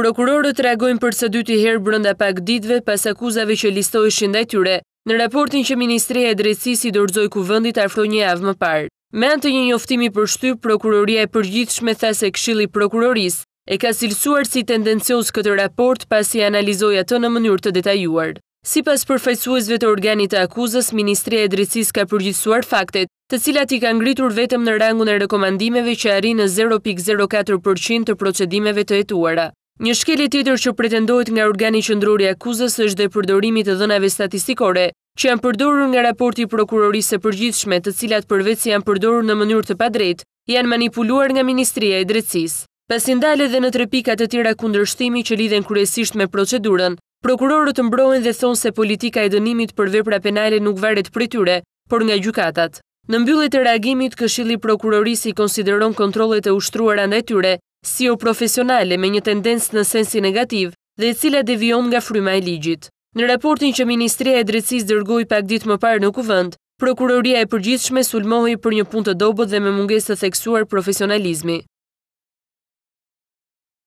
Prokurorët reagojnë për së dyti herë brënda pak ditve pas akuzave që listoj shindaj tyre, në raportin që Ministreja e Drecisi dorëzoj ku vëndit afro një avë më parë. Me antë një njoftimi për shtyp, Prokuroria e përgjithshme tha se këshili Prokuroris e ka silsuar si tendencios këtë raport pas i analizoj atë në mënyrë të detajuar. Si pas përfajsuesve të organit të akuzës, Ministreja e Drecis ka përgjithsuar faktet, të cilat i ka ngritur vetëm në rangun e rekomandimeve që arri në 0.04% të procedimeve të etuara. Një shkeli tjetër që pretendojt nga organi qëndrori akuzës është dhe përdorimit të dënave statistikore, që janë përdorur nga raporti prokurorisë përgjithshme të cilat përveci janë përdorur në mënyrë të padrejt, janë manipuluar nga Ministria e Drecis. Pasin dale dhe në tre të tjera kundërshtimi që lidhen kryesisht me procedurën, prokurorët të mbrojnë dhe thonë se politika e dënimit për vepra penale nuk varet për tyre, por nga gjukatat. Në mbyllit e reagimit, këshili prokurorisi konsideron kontrolet e ushtruar andaj tyre, si o profesionale me një tendencë në sensi negativ dhe cila devion nga fryma e ligjit. Në raportin që Ministria e Drecis dërgoj pak dit më parë në kuvënd, Prokuroria e përgjithshme sulmohi për një pun të dobët dhe me munges të theksuar profesionalizmi.